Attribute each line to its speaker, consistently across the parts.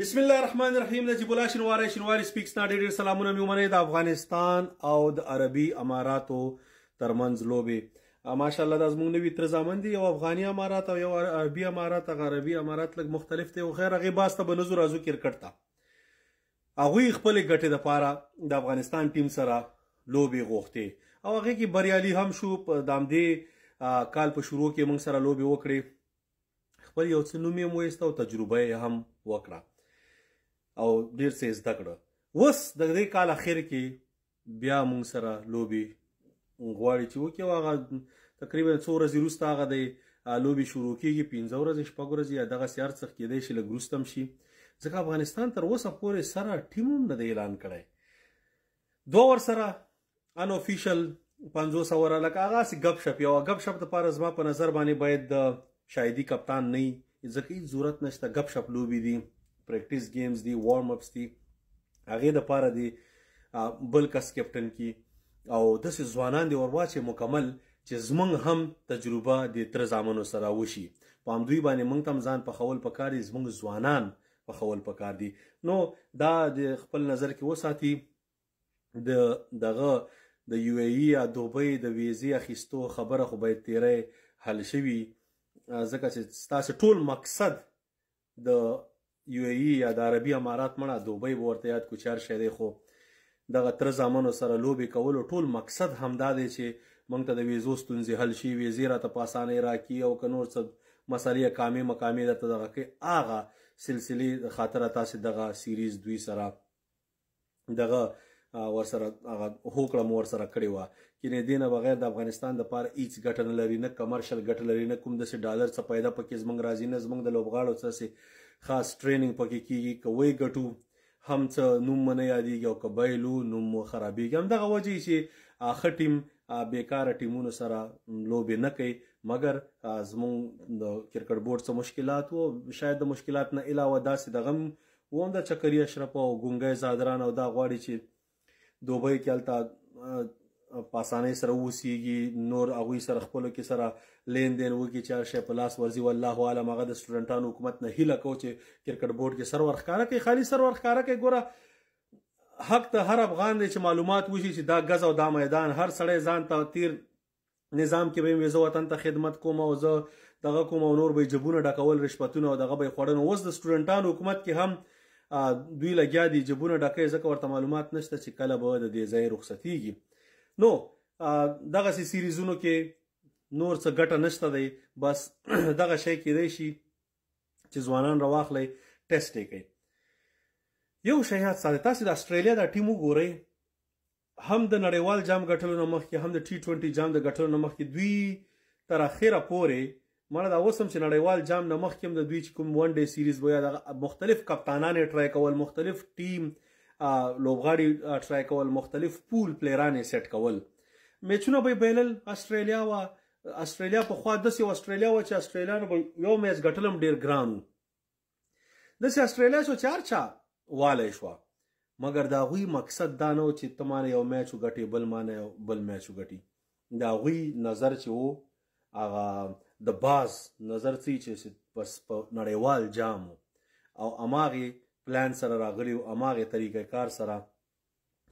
Speaker 1: بسم الله الرحمن الرحیم د جبولا شنواره شنواری سپیکس نا ډېر سلامونه مې ومنه د افغانستان او د عربي اماراتو ترمنځ لوبه ماشاءالله د زموږ نوی تر ځامن دی یو افغاني امارات او یو عربي امارات هغه عربي امارات لږ مختلف دی او خیر هغه باسته به نظر ازو کرکټ ته هغه خپل ګټې د پاره د افغانستان ټیم سره لوبه غوښته او هغه کې بریالي هم شو په دامدې کال په شروع کې موږ سره لوبه وکړه خپل یو څه نوم یې موېست او تجربه هم وکړه او ډیر څه زده کړه وس د دې کال اخر کې بیا مونږ سره لوبي غواړي چې وکي واغه تقریبا 4 ورځې وروسته هغه د لوبي شروع کیږي 15 ورځې شپږ ورځې دغه سیار څخ کېدې شي لګروستم شي ځکه افغانستان تر اوسه پورې سره ټیموم نه اعلان کړي دوه ور سره ان افیشل 500 ور لکه هغه سی غب شپ یو غب شپ د پاره زما په نظر باندې باید د شاهدي کپتان نه ځکه ضرورت نشته غب شپ لوبي دي پریکټیس گیمز دي وارم اپس دي هغه د پاره دي بل کس کیپټن کی او د سې ځوانان دی ورواچې مکمل چې زمنګ هم تجربه د تر زامنو سره وشي په هم دوی باندې مونږ تم ځان په خول پکاري زمنګ ځوانان په خول پکار دي نو دا د خپل نظر کې وساتي د دغه د یو ای یا دوبۍ د ویزې اخیستو خبره خو باید تیرې حل شوي ځکه چې ستاسو ټول مقصد د یو ای e یا د عربي امارات مړه دوبۍ ورته یاد کوچار شه دی خو دغه تر زامنو سره لوبي کول ټول مقصد همدا دی چې مونږ ته د ویزو ستونزې حل شي ویزې راته په اسانۍ راکړي او که نور څه مسلې کامې مقامې درته دغه کې هغه سلسلې د خاطره تاسې دغه سیریز دوی سره دغه ورسره هغه هوکړه مو ورسره کړې وه کینې دینه بغیر د افغانستان د پاره هیڅ ګټه نه لري نه کمرشل ګټه لري نه کوم داسې ډالر څه پیدا پکې زموږ راځي نه زموږ د لوبغاړو څه خاص ټریننګ پکې کیږي که وی ګټو هم څه نوم منه یادېږي او که بایلو نوم مو خرابېږي همدغه وجه چې ښه ټیم بیکاره ټیمونو سره لوبې نه کوي مګر زمونږ د کرکټ بورډ څه مشکلات وو شاید د مشکلات نه علاوه داسې د غم وم د چکري اشرف او ګونګی زادران او دا غواړي چې دوبۍ کې هلته په اسانۍ سره وسیږي نور هغوی سره خپلو کې سره لین دین وکړي چې هر شی په لاس ورځي والله عالم هغه د سټوډنټانو حکومت نه هیله کو چې کرکټ بورډ کې سرور ښکاره کوي خالي سرور ښکاره کوي ګوره حق ته هر افغان دی چې معلومات وشي چې دا غز او دا میدان هر سړی ځان ته تیر نظام کې به مې زه وطن ته خدمت کوم او زه دغه کوم او نور به جبونه ډکول رشوتونه او دغه به خوړنه اوس د سټوډنټانو حکومت کې هم دوی لګیا دي جبونه ډکې ځکه ورته معلومات نشته چې کله به د دې ځای رخصتیږي نو دغه سي سیریزونو کې نور څه ګټه نشته دی بس دغه شی کېدای شي چې ځوانان راواخلي ټیسټ یې کوي یو شی هات ساده تاسو د استرالیا د ټیم وګورئ هم د نړیوال جام ګټلو نه مخکې هم د ټي 20 جام د ګټلو نه مخکې دوی تر اخره پورې مړه دا اوسم چې نړیوال جام نه مخکې هم د دوی چې کوم ون ډے سیریز ویا د مختلف کپتانان یې ټرای کول مختلف ټیم لوبغاړي ټرای کول مختلف پول پلیران سیټ کول میچونه به بیلل استرالیا وا استرالیا په خوا د سی استرالیا وا چې استرالیا نو یو میچ غټلم ډیر ګران د سی استرالیا شو چار چا والې شو مګر دا غوي مقصد دا نه چې تمانه یو میچ غټي بل مانه یو بل میچ غټي دا غوي نظر چې وو هغه د باز نظر چې چې پس په نړیوال جام او اماغه پلان سره راغلی او اماغه طریقه کار سره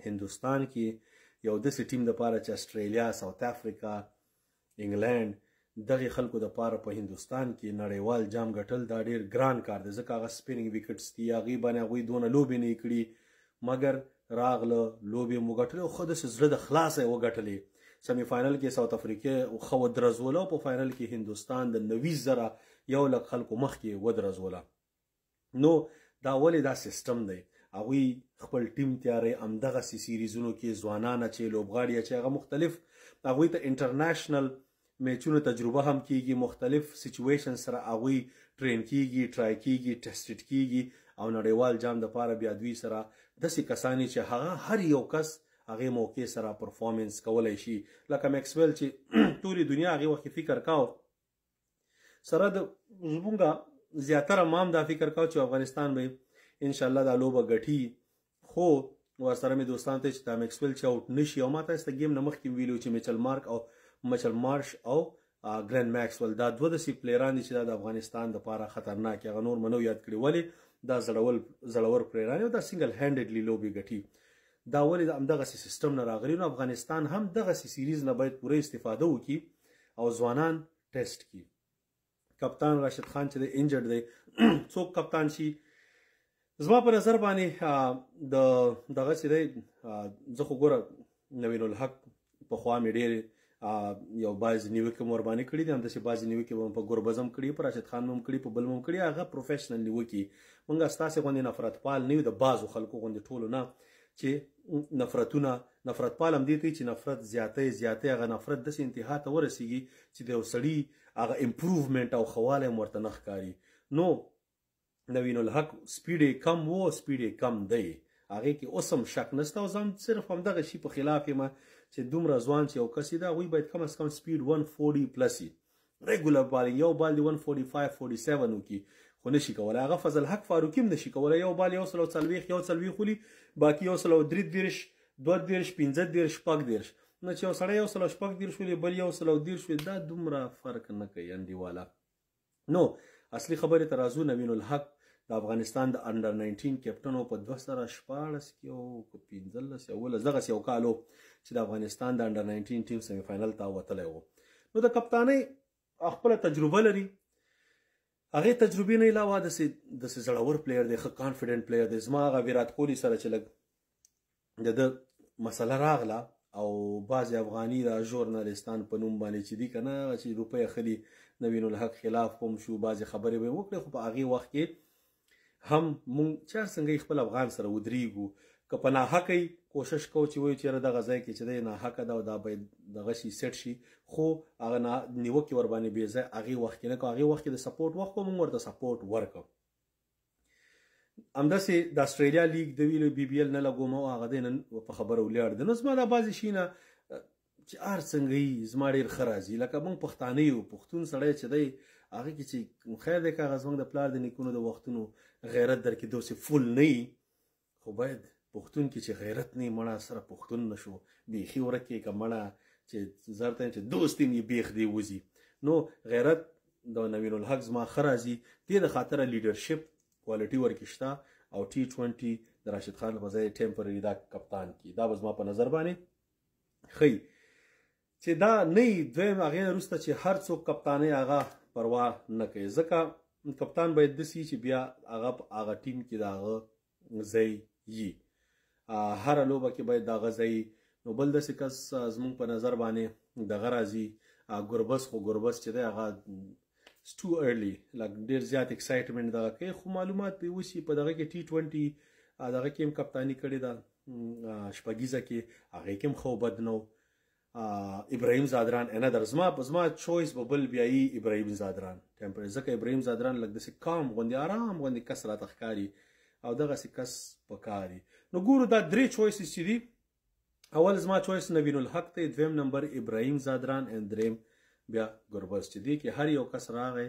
Speaker 1: هندستان کې یو داسې ټیم د پاره چې استرالیا ساوث افریقا انګلند دغه خلکو د پاره په پا هندستان کې نړیوال جام ګټل دا ډیر ګران کار دی ځکه هغه سپینینګ وکټس دی هغه باندې هغه دونه لوبې نه کړي مګر راغله لوبې مو ګټلې او خود سره زړه د خلاصې وګټلې سمی فائنل کې ساوث افریقا خو درزول او په فائنل کې هندستان د 90 زره یو لک خلکو مخ کې ودرزول نو دا ولې دا سیستم دی هغوی خپل ټیم تیاری همدغه سي سیریزونو کې ځوانان چې لوبغاړي چې هغه مختلف هغوی ته انټرنیشنل میچونو تجربه هم کیږي مختلف سچويشن سره هغوی ټرین کیږي ټرای کیږي ټیسټډ کیږي او نړیوال جام د پاره بیا دوی سره داسې کسانی چې هغه هر یو کس هغه موقع سره پرفارمنس کولای شي لکه مکسویل چې ټولي دنیا هغه وخت فکر کاو سره د زبونګه زیاتره مام دا فکر کاو چې افغانستان به ان شاء الله دا لوبه غټي خو ورسره مې دوستان ته چې دا مکسویل چې اوټ نشي او ماته است گیم نمخ کې ویلو چې میچل مارک او میچل مارش او ګرند ماکسول دا دوه د سی پلیران چې د افغانستان لپاره خطرناک هغه نور منو یاد کړی ولی دا زړول زړور پلیران او دا سنگل هانډډلی لوبي غټي دا ولې د امدغه سیستم نه راغلی نو افغانستان هم دغه سیریز نه باید پوره استفاده وکړي او ځوانان ټیسټ کړي کپتان راشد خان چې د انجرډ دی څوک کپتان شي زما په نظر باندې د دغه چې دی زه خو ګوره نوین الحق په خوا مې ډېر یو باز نیوکې مور باندې کړی دي همداسې باز نیوکې به په ګربزم کړي په راشد خان مم کړي په بل مم کړي هغه پروفیشنل نیوکې مونږ ستاسې غوندې نفرت پال نه یو د بازو خلکو غوندې ټولو نه چې نفرتونه نفرت پالم دي ته چې نفرت زیاتې زیاتې هغه نفرت د انتها ته ورسیږي چې د سړی هغه امپروومنت او خواله مرته نخ کاری نو نوین الحق سپیډ کم وو سپیډ کم دی هغه کې اوسم شک نشته او زم صرف هم دغه شی په خلاف ما چې دومره ځوان چې او کسي دا وی باید کم از کم سپیډ 140 پلس ریګولر بالینګ یو بال دی 145 47 وکي خو نشي کولای هغه فضل حق فاروقی هم نشي کولای یو بال یو سلو څلويخ یو څلوي خولي باقي یو سلو درې دیرش دوه دیرش پنځه دیرش پاک دیرش نو چې یو سړی یو سلو شپږ دیرش ولې بل یو سلو دیرش دا دومره فرق نه کوي اندیواله نو اصلي خبره ترازو نوین الحق د افغانستان د انډر 19 کیپټن او په 2014 کې او په 15 او ول زغه یو کالو چې د افغانستان د انډر 19 ټیم سیمی فائنل ته وتلی وو نو د کپتانۍ خپل تجربه لري هغه تجربې نه علاوه د سي د سي زړور پلیئر دی ښه کانفیډنت پلیئر دی زما هغه ویرات کوهلی سره چې لګ د د مسله راغله او بعض افغاني د ژورنالستان په نوم باندې چې دي کنه چې روپۍ خلی نوین الحق خلاف هم شو بعض خبرې به وکړي خو په هغه وخت کې هم مونږ چا څنګه خپل افغان سره ودرېګو که په ناحقه کوشش کو چې وایي چیرې د غزای کې چې د ناحقه دا د باید د غشي سیټ شي خو هغه نیوکه ور باندې بیزه هغه وخت کې نه کو هغه وخت کې د سپورټ وخت کوم ورته سپورټ ورکو امداسې د استرالیا لیگ د ویلو بي بي ال نه لګوم او هغه دین په خبره ولیار د نو زما د بازي شینه چې ار څنګه یې زما ډیر خرازي لکه مونږ پښتانه یو پښتون سړی چې دی هغه کې چې خیر د کاغذ مونږ د پلار د نیکونو د وختونو غیرت درکې دوسې فول نه خو باید پښتون کې چې غیرت نه مړه سره پښتون نشو بیخي ورکه کمړه چې زرته چې دوستین یې بیخ دی وزي نو غیرت د نوین الحق زما خرازي د دې خاطر لیدرشپ کوالټي ورکشتا او ټي 20 د راشد خان په ځای ټیمپرری دا کپتان کی دا زما په نظر باندې خي چې دا نه دویم هغه وروسته چې هر څوک کپتانه هغه پروا نه کوي ځکه کپتان باید د سې چې بیا هغه هغه ټیم کې دا هغه ځای یي هر لوبه کې باید دا غزي نو بل د سکس زمون په نظر باندې د غرازي ګربس خو ګربس چې دی هغه ټو ارلی لکه ډیر زیات ایکسایټمنټ دغه کې خو معلومات دی وسی په دغه کې ټي 20 دغه کې هم کپتانی کړی دا شپږیزه کې هغه کې هم خو بد نو ابراهيم زادران انا درزما پزما چويس ببل بیاي ابراهيم زادران ټمپر زکه ابراهيم زادران لکه د سکام غوندي آرام غوندي کسره تخکاری او دغه سکس پکاري نو ګورو دا درې چويسز چې دي اول زما چويس نوین الحق ته دویم نمبر ابراهيم زادران اند دریم بیا ګربز چې دي کې هر یو کس راغی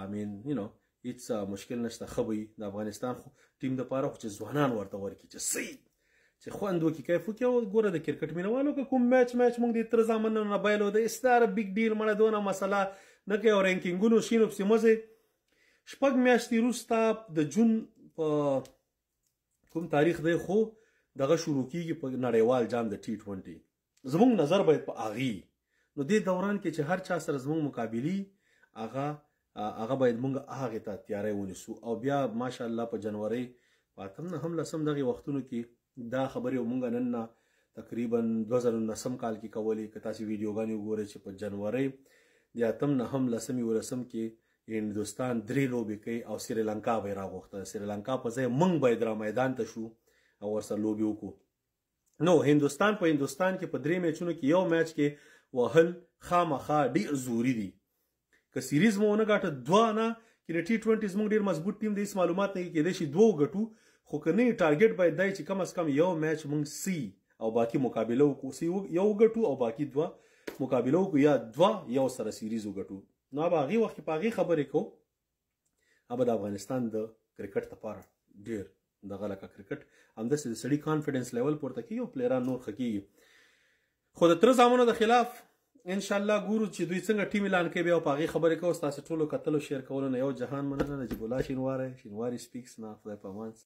Speaker 1: امين یو نو هیڅ مشکل نشته خبي د افغانستان ټیم د پاره خو چې ځوانان ورته ورکی چې صحیح چې خوند وکي کیف وکي او ګوره د کرکټ مینوالو که کوم میچ میچ موږ د تر ځامن نه بایلو د استار بیگ ډیل مړه دونه مسله نه کوي او رانکینګونو شینو پسې مزه شپږ میاشتې وروسته د جون په کوم تاریخ دی خو دغه شروع کیږي په نړیوال جام د ټي 20 زموږ نظر باید په اغي نو دې دوران کې چې هر چا سره زموږ مقابلي هغه هغه باید مونږ هغه ته تیارې ونیسو او بیا ماشاءالله په جنوري پاتم نه هم لسم دغه وختونو کې دا خبرې مونږ نن نه تقریبا 2019 کال کې کولې که تاسو ویډیوګانې وګورئ چې په جنوري د اتم نه هم لسمی ولسم کې هندستان درې لوبې کوي او سریلانکا به یې راغوښته سریلانکا په ځای موږ باید را میدان ته شو او ورسره لوبې وکړو نو هندستان په هندستان کې په درې میچونو کې یو میچ کې وهل خامخا ډېر زوري دي که سیریز مو ونه ګاټه دوه نه کله ټي 20 زموږ ډېر مضبوط ټیم دی هیڅ معلومات نه کېدای شي دوه ګټو خو که نه ټارګټ باید دای چې کم از کم یو میچ موږ سی او باقي مقابله وکړو سی یو ګټو او باقي دوه مقابله وکړو یا دوه یو سره سیریز وګټو نو هغه هغه وخت په هغه خبرې کو هغه د افغانستان د کرکټ لپاره ډیر دغه لکه کرکټ همداسې د سړي کانفیډنس لیول پورته کیږي او پلیران نور خکېږي خو د تر زامنو د خلاف ان شاء الله ګورو چې دوی څنګه ټیم اعلان کوي او پاغي خبرې کوي تاسو ټولو کتلو شیر کولو نه یو جهان مننه نجیب الله شینواره شینواری سپیکس نه خدای پامانس